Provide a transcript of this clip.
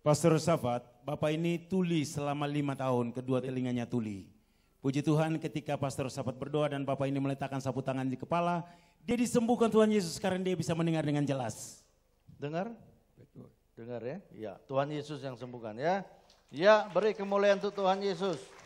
Pastor Safat, Bapak ini tuli selama lima tahun, kedua telinganya tuli. Puji Tuhan ketika Pastor Safat berdoa dan Bapak ini meletakkan sapu tangan di kepala, dia disembuhkan Tuhan Yesus karena dia bisa mendengar dengan jelas. Dengar? Betul. Dengar ya? Ya, Tuhan Yesus yang sembuhkan ya. Ya, beri kemuliaan untuk Tuhan Yesus.